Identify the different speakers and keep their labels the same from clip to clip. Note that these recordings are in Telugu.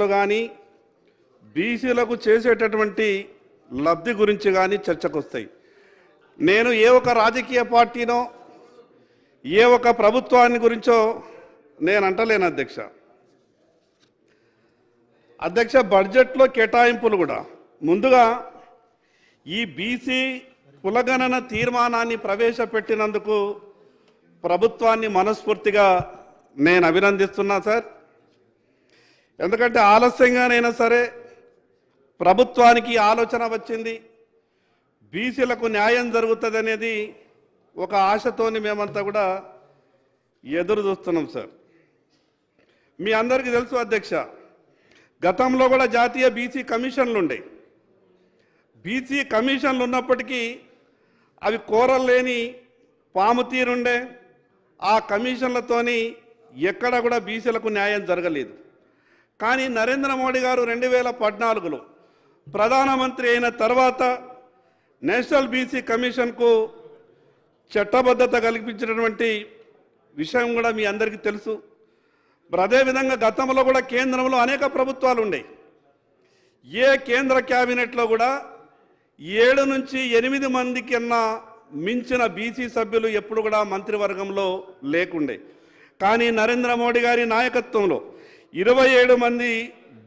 Speaker 1: లో కానీ బీసీలకు చేసేటటువంటి లబ్ధి గురించి కానీ చర్చకు వస్తాయి నేను ఏ ఒక రాజకీయ పార్టీనో ఏ ఒక ప్రభుత్వాన్ని గురించో నేను అంటలేను అధ్యక్ష అధ్యక్ష బడ్జెట్లో కేటాయింపులు కూడా ముందుగా ఈ బీసీ కులగణన తీర్మానాన్ని ప్రవేశపెట్టినందుకు ప్రభుత్వాన్ని మనస్ఫూర్తిగా నేను అభినందిస్తున్నా సార్ ఎందుకంటే ఆలస్యంగానైనా సరే ప్రభుత్వానికి ఆలోచన వచ్చింది బీసీలకు న్యాయం జరుగుతుంది అనేది ఒక ఆశతోని మేమంతా కూడా ఎదురు చూస్తున్నాం సార్ మీ అందరికీ తెలుసు అధ్యక్ష గతంలో కూడా జాతీయ బీసీ కమిషన్లు ఉండే బీసీ కమిషన్లు ఉన్నప్పటికీ అవి కూరలేని పాము తీరుండే ఆ కమిషన్లతోని ఎక్కడ కూడా బీసీలకు న్యాయం జరగలేదు కానీ నరేంద్ర మోడీ గారు రెండు వేల పద్నాలుగులో ప్రధానమంత్రి అయిన తర్వాత నేషనల్ బీసీ కమిషన్కు చట్టబద్ధత కల్పించినటువంటి విషయం కూడా మీ అందరికీ తెలుసు అదేవిధంగా గతంలో కూడా కేంద్రంలో అనేక ప్రభుత్వాలు ఉండేవి ఏ కేంద్ర క్యాబినెట్లో కూడా ఏడు నుంచి ఎనిమిది మంది కన్నా మించిన బీసీ సభ్యులు ఎప్పుడు కూడా మంత్రివర్గంలో లేకుండే కానీ నరేంద్ర మోడీ గారి నాయకత్వంలో ఇరవై ఏడు మంది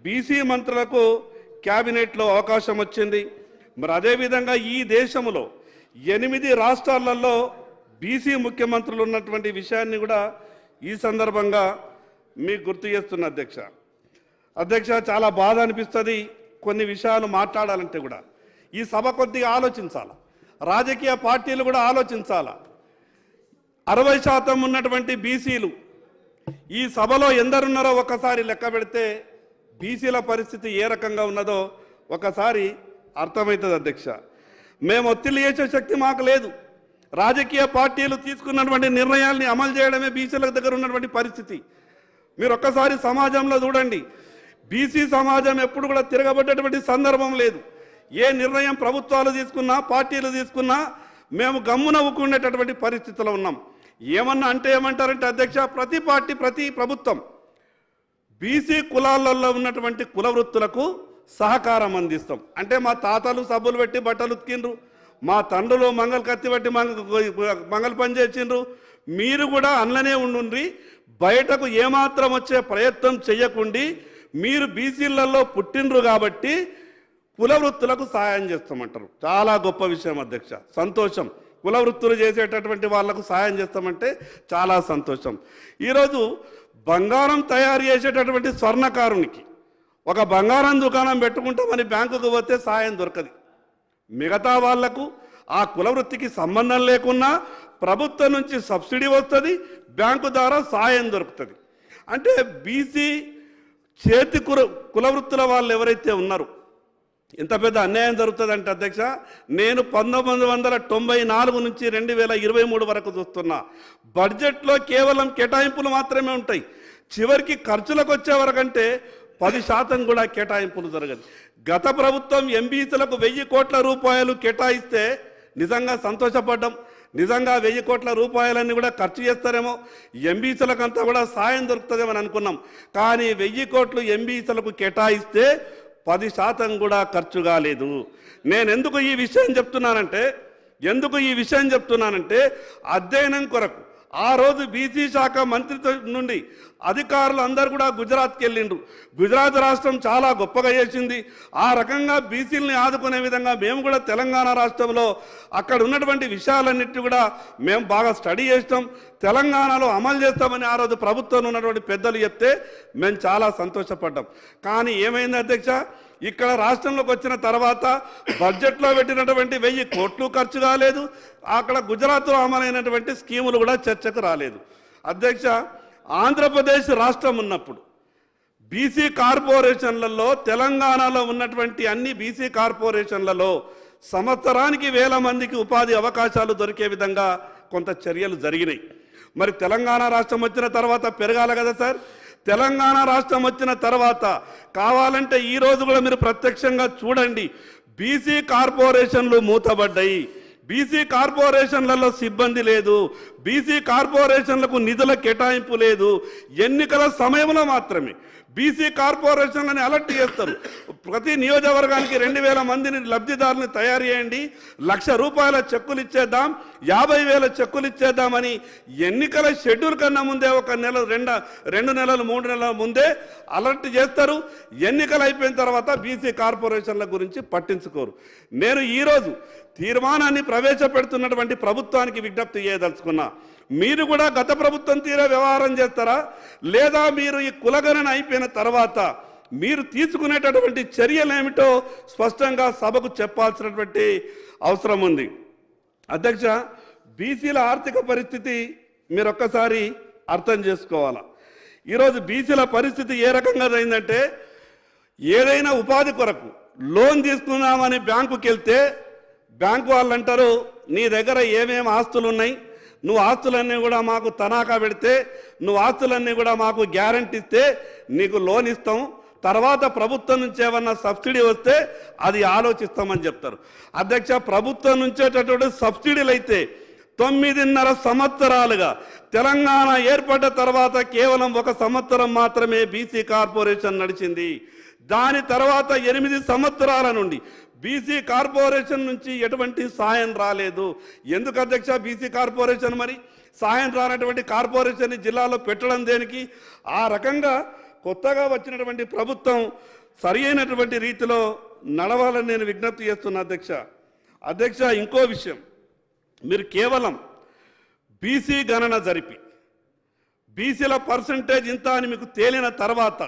Speaker 1: బీసీ మంత్రులకు క్యాబినెట్లో అవకాశం వచ్చింది మరి అదేవిధంగా ఈ దేశంలో ఎనిమిది రాష్ట్రాలలో బీసీ ముఖ్యమంత్రులు ఉన్నటువంటి విషయాన్ని కూడా ఈ సందర్భంగా మీకు గుర్తు చేస్తున్న అధ్యక్ష అధ్యక్ష చాలా బాధ అనిపిస్తుంది కొన్ని విషయాలు మాట్లాడాలంటే కూడా ఈ సభ కొద్దిగా ఆలోచించాల రాజకీయ పార్టీలు కూడా ఆలోచించాల అరవై శాతం ఉన్నటువంటి బీసీలు ఈ సభలో ఎందరున్నారో ఒకసారి లెక్క పెడితే బీసీల పరిస్థితి ఏ రకంగా ఉన్నదో ఒకసారి అర్థమవుతుంది అధ్యక్ష మేము ఒత్తిడి చేసే శక్తి మాకు లేదు రాజకీయ పార్టీలు తీసుకున్నటువంటి నిర్ణయాల్ని అమలు చేయడమే బీసీల దగ్గర ఉన్నటువంటి పరిస్థితి మీరు ఒక్కసారి సమాజంలో చూడండి బీసీ సమాజం ఎప్పుడు కూడా తిరగబడ్డటువంటి సందర్భం లేదు ఏ నిర్ణయం ప్రభుత్వాలు తీసుకున్నా పార్టీలు తీసుకున్నా మేము గమ్మునవ్వుకునేటటువంటి పరిస్థితిలో ఉన్నాం ఏమన్నా అంటే ఏమంటారంటే అధ్యక్ష ప్రతి పార్టీ ప్రతి ప్రభుత్వం బీసీ కులాలలో ఉన్నటువంటి కుల వృత్తులకు సహకారం అందిస్తాం అంటే మా తాతలు సబ్బులు పెట్టి బట్టలు ఉత్కిండ్రు మా తండ్రులు మంగళ కత్తి పెట్టి మంగళ పని చేసిండ్రు మీరు కూడా అందులోనే ఉండుండ్రి బయటకు ఏమాత్రం వచ్చే ప్రయత్నం చేయకుండి మీరు బీసీలలో పుట్టిండ్రు కాబట్టి కుల వృత్తులకు సహాయం చేస్తామంటారు చాలా గొప్ప విషయం అధ్యక్ష సంతోషం కుల వృత్తులు చేసేటటువంటి వాళ్లకు సాయం చేస్తామంటే చాలా సంతోషం ఈరోజు బంగారం తయారు చేసేటటువంటి స్వర్ణకారునికి ఒక బంగారం దుకాణం పెట్టుకుంటామని బ్యాంకుకు పోతే సాయం దొరకదు మిగతా వాళ్లకు ఆ కులవృత్తికి సంబంధం లేకున్నా ప్రభుత్వం నుంచి సబ్సిడీ వస్తుంది బ్యాంకు ద్వారా సాయం దొరుకుతుంది అంటే బీసీ చేతి కుల కులవృత్తుల వాళ్ళు ఎవరైతే ఉన్నారో ఇంత పెద్ద అన్యాయం జరుగుతుందంటే అధ్యక్ష నేను పంతొమ్మిది వందల తొంభై నాలుగు నుంచి రెండు వేల ఇరవై మూడు వరకు చూస్తున్నా బడ్జెట్లో కేవలం కేటాయింపులు మాత్రమే ఉంటాయి చివరికి ఖర్చులకు వచ్చే పది శాతం కూడా కేటాయింపులు జరగదు గత ప్రభుత్వం ఎంబీసీలకు వెయ్యి కోట్ల రూపాయలు కేటాయిస్తే నిజంగా సంతోషపడ్డం నిజంగా వెయ్యి కోట్ల రూపాయలన్నీ కూడా ఖర్చు చేస్తారేమో ఎంబీసీలకంతా కూడా సాయం దొరుకుతుందేమని అనుకున్నాం కానీ వెయ్యి కోట్లు ఎంబీసీలకు కేటాయిస్తే పది శాతం కూడా ఖర్చు కాలేదు నేను ఎందుకు ఈ విషయం చెప్తున్నానంటే ఎందుకు ఈ విషయం చెప్తున్నానంటే అధ్యయనం కొరకు ఆ రోజు బీసీ శాఖ మంత్రిత్వ నుండి అధికారులు అందరు కూడా గుజరాత్కి వెళ్ళిండ్రు గుజరాత్ రాష్ట్రం చాలా గొప్పగా చేసింది ఆ రకంగా బీసీలని ఆదుకునే విధంగా మేము కూడా తెలంగాణ రాష్ట్రంలో అక్కడ ఉన్నటువంటి విషయాలన్నిటి కూడా మేము బాగా స్టడీ చేసినాం తెలంగాణలో అమలు చేస్తామని ఆ రోజు ప్రభుత్వంలో ఉన్నటువంటి పెద్దలు చెప్తే మేము చాలా సంతోషపడ్డాం కానీ ఏమైంది అధ్యక్ష ఇక్కడ రాష్ట్రంలోకి వచ్చిన తర్వాత బడ్జెట్లో పెట్టినటువంటి వెయ్యి కోట్లు ఖర్చు కాలేదు అక్కడ గుజరాత్లో అమలైనటువంటి స్కీములు కూడా చర్చకు రాలేదు అధ్యక్ష ఆంధ్రప్రదేశ్ రాష్ట్రం ఉన్నప్పుడు బీసీ కార్పొరేషన్లలో తెలంగాణలో ఉన్నటువంటి అన్ని బీసీ కార్పొరేషన్లలో సంవత్సరానికి వేల మందికి ఉపాధి అవకాశాలు దొరికే విధంగా కొంత చర్యలు జరిగినాయి మరి తెలంగాణ రాష్ట్రం వచ్చిన తర్వాత పెరగాలి కదా సార్ తెలంగాణ రాష్ట్రం వచ్చిన తర్వాత కావాలంటే ఈ రోజు కూడా మీరు ప్రత్యక్షంగా చూడండి బీసీ కార్పొరేషన్లు మూతబడ్డాయి బీసీ కార్పొరేషన్లలో సిబ్బంది లేదు బీసీ కార్పొరేషన్లకు నిధుల కేటాయింపు లేదు ఎన్నికల సమయంలో మాత్రమే బీసీ కార్పొరేషన్లని అలర్ట్ చేస్తారు ప్రతి నియోజకవర్గానికి రెండు వేల మందిని లబ్ధిదారుని తయారు చేయండి లక్ష రూపాయల చెక్కులు ఇచ్చేద్దాం యాభై వేల చెక్కులు ఇచ్చేద్దామని ఎన్నికల షెడ్యూల్ కన్నా ముందే ఒక నెల రెండు రెండు నెలలు మూడు నెలల ముందే అలర్ట్ చేస్తారు ఎన్నికలు అయిపోయిన తర్వాత బీసీ కార్పొరేషన్ల గురించి పట్టించుకోరు నేను ఈరోజు తీర్మానాన్ని ప్రవేశపెడుతున్నటువంటి ప్రభుత్వానికి విజ్ఞప్తి చేయదలుచుకున్నా మీరు కూడా గత ప్రభుత్వం తీరే వ్యవహారం చేస్తారా లేదా మీరు ఈ కులగణన అయిపోయిన తర్వాత మీరు తీసుకునేటటువంటి చర్యలు ఏమిటో స్పష్టంగా సభకు చెప్పాల్సినటువంటి అవసరం ఉంది అధ్యక్ష బీసీల ఆర్థిక పరిస్థితి మీరు ఒక్కసారి అర్థం చేసుకోవాలా ఈరోజు బీసీల పరిస్థితి ఏ రకంగా అయిందంటే ఏదైనా ఉపాధి కొరకు లోన్ తీసుకుందామని బ్యాంకుకి వెళ్తే బ్యాంకు వాళ్ళు అంటారు నీ దగ్గర ఏమేమి ఆస్తులు ఉన్నాయి నువ్వు ఆస్తులన్నీ కూడా మాకు తనాఖా పెడితే నువ్వు ఆస్తులన్నీ కూడా మాకు గ్యారంటీ ఇస్తే నీకు లోన్ ఇస్తాం తర్వాత ప్రభుత్వం నుంచి ఏమన్నా సబ్సిడీ వస్తే అది ఆలోచిస్తామని చెప్తారు అధ్యక్ష ప్రభుత్వం నుంచేటటువంటి సబ్సిడీలు అయితే తొమ్మిదిన్నర సంవత్సరాలుగా తెలంగాణ ఏర్పడ్డ తర్వాత కేవలం ఒక సంవత్సరం మాత్రమే బీసీ కార్పొరేషన్ నడిచింది దాని తర్వాత ఎనిమిది సంవత్సరాల నుండి బీసీ కార్పొరేషన్ నుంచి ఎటువంటి సాయం రాలేదు ఎందుకు అధ్యక్ష బీసీ కార్పొరేషన్ మరి సాయం రానటువంటి కార్పొరేషన్ని జిల్లాలో పెట్టడం దేనికి ఆ రకంగా కొత్తగా వచ్చినటువంటి ప్రభుత్వం సరి అయినటువంటి రీతిలో నడవాలని నేను విజ్ఞప్తి చేస్తున్నా అధ్యక్ష అధ్యక్ష ఇంకో విషయం మీరు కేవలం బీసీ గణన జరిపి బీసీల పర్సంటేజ్ ఇంత అని మీకు తేలిన తర్వాత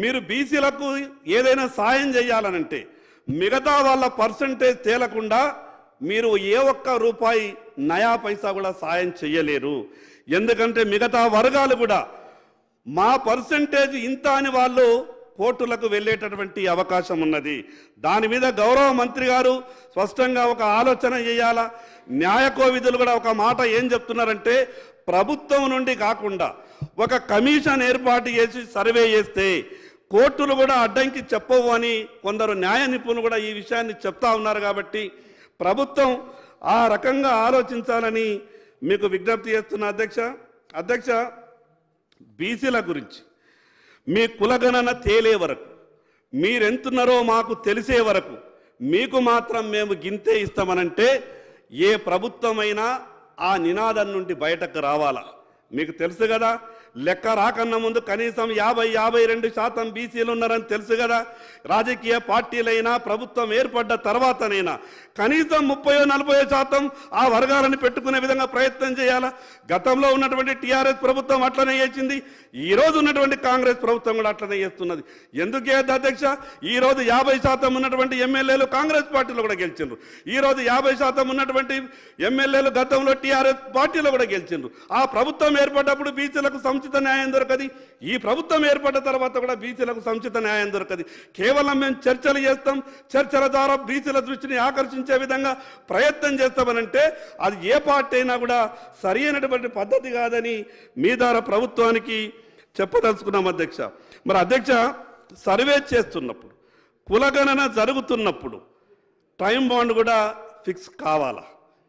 Speaker 1: మీరు బీసీలకు ఏదైనా సాయం చేయాలనంటే మిగతా వాళ్ళ పర్సంటేజ్ తేలకుండా మీరు ఏ ఒక్క రూపాయి నయా పైసా కూడా సాయం చేయలేరు ఎందుకంటే మిగతా వర్గాలు కూడా మా పర్సంటేజ్ ఇంత అని వాళ్ళు కోర్టులకు వెళ్ళేటటువంటి అవకాశం ఉన్నది దాని మీద గౌరవ మంత్రి గారు స్పష్టంగా ఒక ఆలోచన చేయాలా న్యాయ కోవిధులు కూడా ఒక మాట ఏం చెప్తున్నారంటే ప్రభుత్వం నుండి కాకుండా ఒక కమిషన్ ఏర్పాటు చేసి సర్వే చేస్తే కోర్టులు కూడా అడ్డంకి చెప్పవు అని కొందరు న్యాయ నిపుణులు కూడా ఈ విషయాన్ని చెప్తా ఉన్నారు కాబట్టి ప్రభుత్వం ఆ రకంగా ఆలోచించాలని మీకు విజ్ఞప్తి చేస్తున్న అధ్యక్ష అధ్యక్ష బీసీల గురించి మీ కులగణన తేలే వరకు మీరెంతున్నారో మాకు తెలిసే వరకు మీకు మాత్రం మేము గింతే ఇస్తామనంటే ఏ ప్రభుత్వమైనా ఆ నినాదం నుండి బయటకు రావాలా మీకు తెలుసు కదా లెక్క రాకన్నా ముందు కనీసం యాభై యాభై రెండు శాతం బీసీలు ఉన్నారని తెలుసు కదా రాజకీయ పార్టీలైనా ప్రభుత్వం ఏర్పడ్డ తర్వాతనైనా కనీసం ముప్పై నలభై శాతం ఆ వర్గాలను పెట్టుకునే విధంగా ప్రయత్నం చేయాలా గతంలో ఉన్నటువంటి టీఆర్ఎస్ ప్రభుత్వం అట్లనే చేసింది ఈరోజు ఉన్నటువంటి కాంగ్రెస్ ప్రభుత్వం కూడా అట్లనే చేస్తున్నది ఎందుకు అధ్యక్ష అధ్యక్ష ఈరోజు యాభై శాతం ఉన్నటువంటి ఎమ్మెల్యేలు కాంగ్రెస్ పార్టీలో కూడా గెలిచిండ్రు ఈరోజు యాభై శాతం ఉన్నటువంటి ఎమ్మెల్యేలు గతంలో టీఆర్ఎస్ పార్టీలో కూడా గెలిచిండ్రు ఆ ప్రభుత్వం ఏర్పడ్డప్పుడు బీసీలకు సముచిత న్యాయం దొరకది ఈ ప్రభుత్వం ఏర్పడిన తర్వాత కూడా బీసీలకు సముచిత న్యాయం దొరకది కేవలం మేము చర్చలు చేస్తాం చర్చల ద్వారా బీసీల దృష్టిని ఆకర్షించే విధంగా ప్రయత్నం చేస్తామనంటే అది ఏ పార్టీ అయినా కూడా సరి అయినటువంటి పద్ధతి కాదని మీ ద్వారా ప్రభుత్వానికి చెప్పదలుచుకున్నాం అధ్యక్ష మరి అధ్యక్ష సర్వే చేస్తున్నప్పుడు కులగణన జరుగుతున్నప్పుడు టైం బాండ్ కూడా ఫిక్స్ కావాలా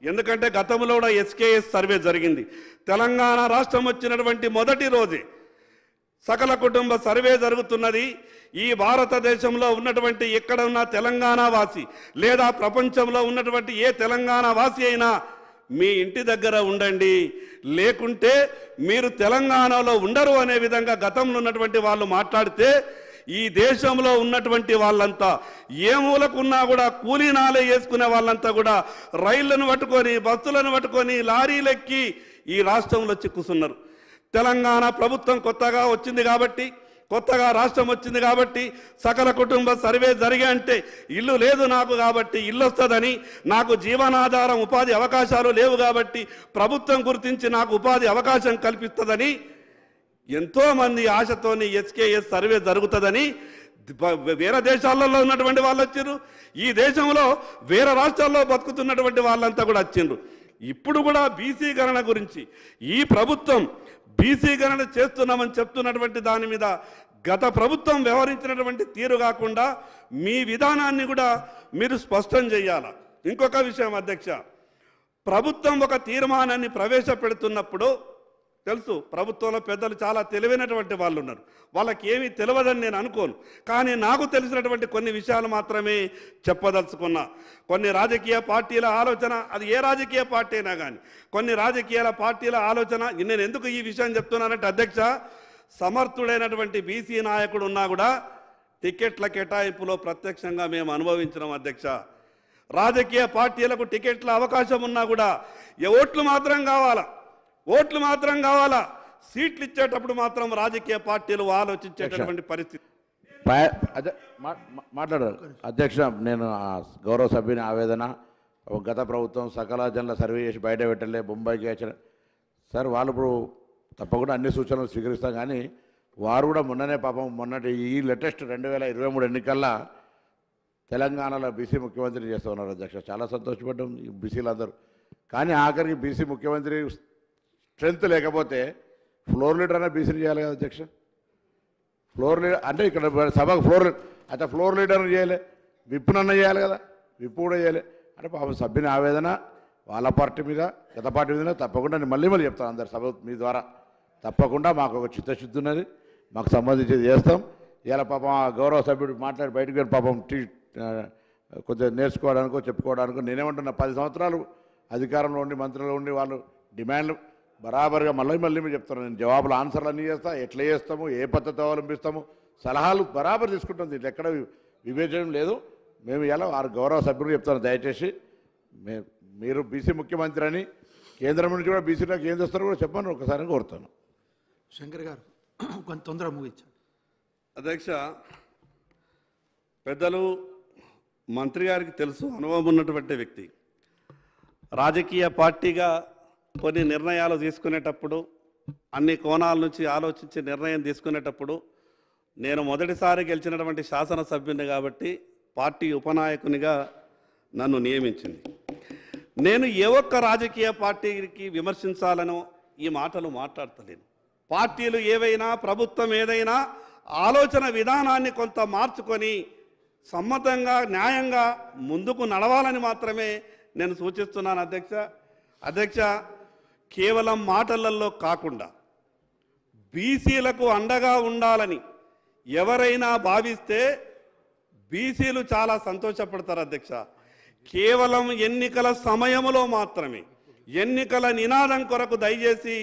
Speaker 1: ఎందుకంటే గతంలో కూడా ఎస్కేఎస్ సర్వే జరిగింది తెలంగాణ రాష్ట్రం వచ్చినటువంటి మొదటి రోజే సకల కుటుంబ సర్వే జరుగుతున్నది ఈ భారతదేశంలో ఉన్నటువంటి ఎక్కడ ఉన్న తెలంగాణ వాసి లేదా ప్రపంచంలో ఉన్నటువంటి ఏ తెలంగాణ వాసి అయినా మీ ఇంటి దగ్గర ఉండండి లేకుంటే మీరు తెలంగాణలో ఉండరు అనే విధంగా గతంలో ఉన్నటువంటి వాళ్ళు మాట్లాడితే ఈ దేశంలో ఉన్నటువంటి వాళ్ళంతా ఏ మూలకున్నా కూడా కూలీనాలే వేసుకునే వాళ్ళంతా కూడా రైళ్లను పట్టుకొని బస్సులను పట్టుకొని లారీలెక్కి ఈ రాష్ట్రంలో కూర్చున్నారు తెలంగాణ ప్రభుత్వం కొత్తగా వచ్చింది కాబట్టి కొత్తగా రాష్ట్రం వచ్చింది కాబట్టి సకల కుటుంబ సర్వే జరిగే అంటే ఇల్లు లేదు నాకు కాబట్టి ఇల్లు వస్తుందని నాకు జీవనాధారం ఉపాధి అవకాశాలు లేవు కాబట్టి ప్రభుత్వం గుర్తించి నాకు ఉపాధి అవకాశం కల్పిస్తుందని ఎంతోమంది ఆశతోని ఎస్కేఎస్ సర్వే జరుగుతుందని వేరే దేశాలలో ఉన్నటువంటి వాళ్ళు వచ్చారు ఈ దేశంలో వేరే రాష్ట్రాల్లో బతుకుతున్నటువంటి వాళ్ళంతా కూడా వచ్చిండ్రు ఇప్పుడు కూడా బీసీ గణన గురించి ఈ ప్రభుత్వం బీసీ గణన చేస్తున్నామని చెప్తున్నటువంటి దాని మీద గత ప్రభుత్వం వ్యవహరించినటువంటి తీరు కాకుండా మీ విధానాన్ని కూడా మీరు స్పష్టం చేయాల ఇంకొక విషయం అధ్యక్ష ప్రభుత్వం ఒక తీర్మానాన్ని ప్రవేశపెడుతున్నప్పుడు తెలుసు ప్రభుత్వంలో పెద్దలు చాలా తెలివైనటువంటి వాళ్ళు ఉన్నారు వాళ్ళకి ఏమీ తెలియదని నేను అనుకోను కానీ నాకు తెలిసినటువంటి కొన్ని విషయాలు మాత్రమే చెప్పదలుచుకున్నా కొన్ని రాజకీయ పార్టీల ఆలోచన అది ఏ రాజకీయ పార్టీ అయినా కానీ కొన్ని రాజకీయాల పార్టీల ఆలోచన నేను ఎందుకు ఈ విషయం చెప్తున్నానంటే అధ్యక్ష సమర్థుడైనటువంటి బీసీ నాయకుడు ఉన్నా కూడా టికెట్ల కేటాయింపులో ప్రత్యక్షంగా మేము అనుభవించినాం అధ్యక్ష రాజకీయ పార్టీలకు టికెట్ల అవకాశం ఉన్నా కూడా ఓట్లు మాత్రం కావాలా ఓట్లు మాత్రం కావాలా సీట్లు ఇచ్చేటప్పుడు మాత్రం రాజకీయ పార్టీలు ఆలోచించేటటువంటి పరిస్థితి
Speaker 2: మాట్లాడారు అధ్యక్ష నేను గౌరవ సభ్యుని ఆవేదన గత ప్రభుత్వం సకల జన్ల సర్వే చేసి బయట పెట్టలే బొంబాయికి వచ్చిన సార్ వాళ్ళు ఇప్పుడు తప్పకుండా అన్ని సూచనలు స్వీకరిస్తాం కానీ వారు కూడా మొన్ననే పాపం మొన్నటి ఈ లేటెస్ట్ రెండు వేల ఇరవై మూడు ఎన్నికల్లో తెలంగాణలో బీసీ ముఖ్యమంత్రి చేస్తున్నారు అధ్యక్ష చాలా సంతోషపడ్డాం బీసీలందరూ కానీ ఆఖరికి బీసీ ముఖ్యమంత్రి స్ట్రెంత్ లేకపోతే ఫ్లోర్ లీడర్ అయినా బీసీని చేయాలి కదా అధ్యక్ష ఫ్లోర్ లీడర్ అంటే ఇక్కడ సభకు ఫ్లోర్ అయితే ఫ్లోర్ లీడర్ని చేయలే విప్పునన్న చేయాలి కదా విప్పు కూడా చేయాలి అంటే పాపం సభ్యుని ఆవేదన వాళ్ళ పార్టీ మీద గత పార్టీ మీద తప్పకుండా నేను మళ్ళీ మళ్ళీ చెప్తాను అందరు సభ మీ ద్వారా తప్పకుండా మాకు ఒక చిత్తశుద్ధి ఉన్నది మాకు సంబంధించేది చేస్తాం ఇలా పాపం గౌరవ సభ్యుడు మాట్లాడి బయటకు వెళ్ళి పాపం టీ కొద్దిగా నేర్చుకోవడానికో చెప్పుకోవడానికో నేనేమంటున్నా పది సంవత్సరాలు అధికారంలో ఉండి మంత్రిలో ఉండి వాళ్ళు డిమాండ్లు బరాబర్గా మళ్ళీ మళ్ళీ మేము చెప్తాను నేను జవాబులు ఆన్సర్లు అన్నీ చేస్తా ఎట్లా చేస్తాము ఏ పద్ధతి అవలంబిస్తాము సలహాలు బరాబర్ తీసుకుంటాం దీంట్లో ఎక్కడ వివేచనం లేదు మేము ఇలా వారు గౌరవ సభ్యులు చెప్తాను దయచేసి మీరు బీసీ ముఖ్యమంత్రి అని కేంద్రం నుంచి కూడా బీసీలో ఏం చేస్తారో కూడా చెప్పాను ఒకసారి
Speaker 1: కోరుతాను శంకర్ గారు కొంత తొందరగా ముగించాను అధ్యక్ష పెద్దలు మంత్రి గారికి తెలుసు అనుభవం ఉన్నటువంటి వ్యక్తి రాజకీయ పార్టీగా కొన్ని నిర్ణయాలు తీసుకునేటప్పుడు అన్ని కోణాల నుంచి ఆలోచించి నిర్ణయం తీసుకునేటప్పుడు నేను మొదటిసారి గెలిచినటువంటి శాసనసభ్యుని కాబట్టి పార్టీ ఉపనాయకునిగా నన్ను నియమించింది నేను ఏ ఒక్క రాజకీయ పార్టీకి విమర్శించాలనో ఈ మాటలు మాట్లాడతలేను పార్టీలు ఏవైనా ప్రభుత్వం ఏదైనా ఆలోచన విధానాన్ని కొంత మార్చుకొని సమ్మతంగా న్యాయంగా ముందుకు నడవాలని మాత్రమే నేను సూచిస్తున్నాను అధ్యక్ష అధ్యక్ష కేవలం మాటలలో కాకుండా బీసీలకు అండగా ఉండాలని ఎవరైనా భావిస్తే బీసీలు చాలా సంతోషపడతారు అధ్యక్ష కేవలం ఎన్నికల సమయంలో మాత్రమే ఎన్నికల నినాదం కొరకు దయచేసి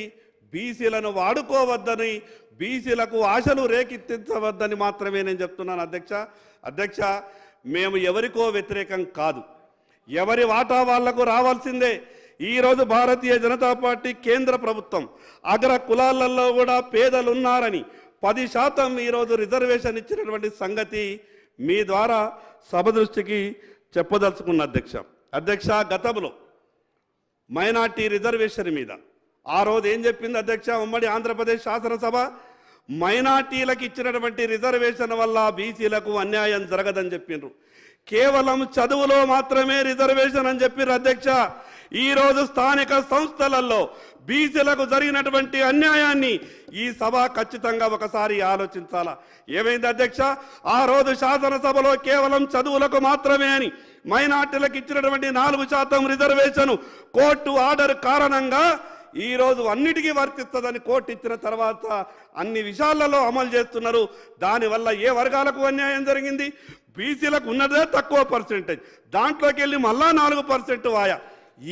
Speaker 1: బీసీలను వాడుకోవద్దని బీసీలకు ఆశలు రేకెత్తించవద్దని మాత్రమే నేను చెప్తున్నాను అధ్యక్ష అధ్యక్ష మేము ఎవరికో వ్యతిరేకం కాదు ఎవరి వాటా వాళ్లకు రావాల్సిందే ఈరోజు భారతీయ జనతా పార్టీ కేంద్ర ప్రభుత్వం అగ్ర కులాలలో కూడా పేదలు ఉన్నారని పది శాతం ఈరోజు రిజర్వేషన్ ఇచ్చినటువంటి సంగతి మీ ద్వారా సభ దృష్టికి చెప్పదలుచుకున్న అధ్యక్ష అధ్యక్ష గతంలో మైనార్టీ రిజర్వేషన్ మీద ఆ రోజు ఏం చెప్పింది అధ్యక్ష ఉమ్మడి ఆంధ్రప్రదేశ్ శాసనసభ మైనార్టీలకు ఇచ్చినటువంటి రిజర్వేషన్ వల్ల బీసీలకు అన్యాయం జరగదని చెప్పిండ్రు కేవలం చదువులో మాత్రమే రిజర్వేషన్ అని చెప్పిర్రు అధ్యక్ష ఈరోజు స్థానిక సంస్థలలో బీసీలకు జరిగినటువంటి అన్యాయాన్ని ఈ సభ ఖచ్చితంగా ఒకసారి ఆలోచించాలా ఏమైంది అధ్యక్ష ఆ రోజు శాసనసభలో కేవలం చదువులకు మాత్రమే అని మైనార్టీలకు ఇచ్చినటువంటి నాలుగు శాతం రిజర్వేషన్ కోర్టు ఆర్డర్ కారణంగా ఈరోజు అన్నిటికీ వర్తిస్తుందని కోర్టు ఇచ్చిన తర్వాత అన్ని విషయాలలో అమలు చేస్తున్నారు దానివల్ల ఏ వర్గాలకు అన్యాయం జరిగింది బీసీలకు ఉన్నదే తక్కువ పర్సెంటేజ్ దాంట్లోకి వెళ్ళి మళ్ళా నాలుగు పర్సెంట్ వాయా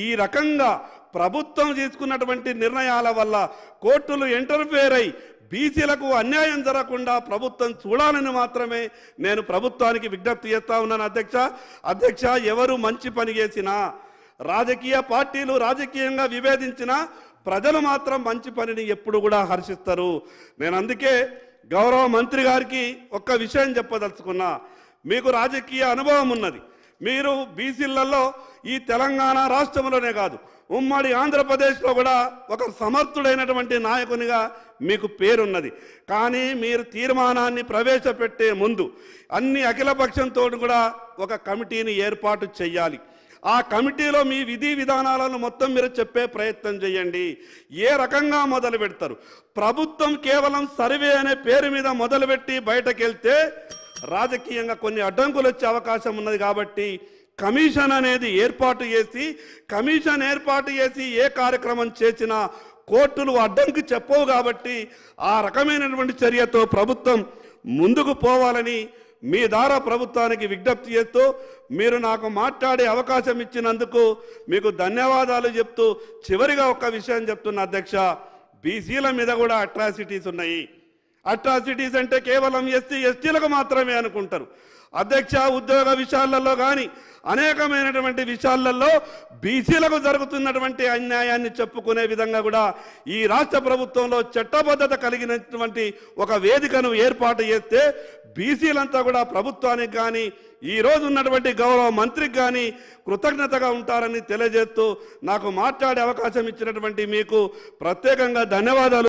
Speaker 1: ఈ రకంగా ప్రభుత్వం తీసుకున్నటువంటి నిర్ణయాల వల్ల కోర్టులు ఎంటర్ఫేర్ అయి బీసీలకు అన్యాయం జరగకుండా ప్రభుత్వం చూడాలని మాత్రమే నేను ప్రభుత్వానికి విజ్ఞప్తి చేస్తా ఉన్నాను అధ్యక్ష అధ్యక్ష ఎవరు మంచి పని చేసినా రాజకీయ పార్టీలు రాజకీయంగా విభేదించినా ప్రజలు మాత్రం మంచి పనిని ఎప్పుడు కూడా హర్షిస్తారు నేను అందుకే గౌరవ మంత్రి గారికి ఒక్క విషయం చెప్పదలుచుకున్నా మీకు రాజకీయ అనుభవం ఉన్నది మీరు బీసీలలో ఈ తెలంగాణ రాష్ట్రంలోనే కాదు ఉమ్మడి ఆంధ్రప్రదేశ్లో కూడా ఒక సమర్థుడైనటువంటి నాయకునిగా మీకు పేరున్నది కానీ మీరు తీర్మానాన్ని ప్రవేశపెట్టే ముందు అన్ని అఖిలపక్షంతో కూడా ఒక కమిటీని ఏర్పాటు చేయాలి ఆ కమిటీలో మీ విధి విధానాలను మొత్తం మీరు చెప్పే ప్రయత్నం చేయండి ఏ రకంగా మొదలు పెడతారు ప్రభుత్వం కేవలం సర్వే అనే పేరు మీద మొదలుపెట్టి బయటకెళ్తే రాజకీయంగా కొన్ని అడ్డంకులు వచ్చే అవకాశం ఉన్నది కాబట్టి కమిషన్ అనేది ఏర్పాటు చేసి కమిషన్ ఏర్పాటు చేసి ఏ కార్యక్రమం చేసినా కోర్టులు అడ్డంకి చెప్పవు కాబట్టి ఆ రకమైనటువంటి చర్యతో ప్రభుత్వం ముందుకు పోవాలని మీ ద్వారా ప్రభుత్వానికి విజ్ఞప్తి చేస్తూ మీరు నాకు మాట్లాడే అవకాశం ఇచ్చినందుకు మీకు ధన్యవాదాలు చెప్తూ చివరిగా ఒక విషయం చెప్తున్న అధ్యక్ష బీసీల మీద కూడా అట్రాసిటీస్ ఉన్నాయి అట్రాసిటీస్ అంటే కేవలం ఎస్టీ ఎస్టీలకు మాత్రమే అనుకుంటారు అధ్యక్ష ఉద్యోగ విషయాలలో కానీ అనేకమైనటువంటి విషయాలలో బీసీలకు జరుగుతున్నటువంటి అన్యాయాన్ని చెప్పుకునే విధంగా కూడా ఈ రాష్ట్ర ప్రభుత్వంలో చట్టబద్ధత కలిగినటువంటి ఒక వేదికను ఏర్పాటు చేస్తే బీసీలంతా కూడా ప్రభుత్వానికి కానీ ఈ రోజు ఉన్నటువంటి గౌరవ మంత్రికి కానీ కృతజ్ఞతగా ఉంటారని తెలియజేస్తూ నాకు మాట్లాడే అవకాశం ఇచ్చినటువంటి మీకు ప్రత్యేకంగా ధన్యవాదాలు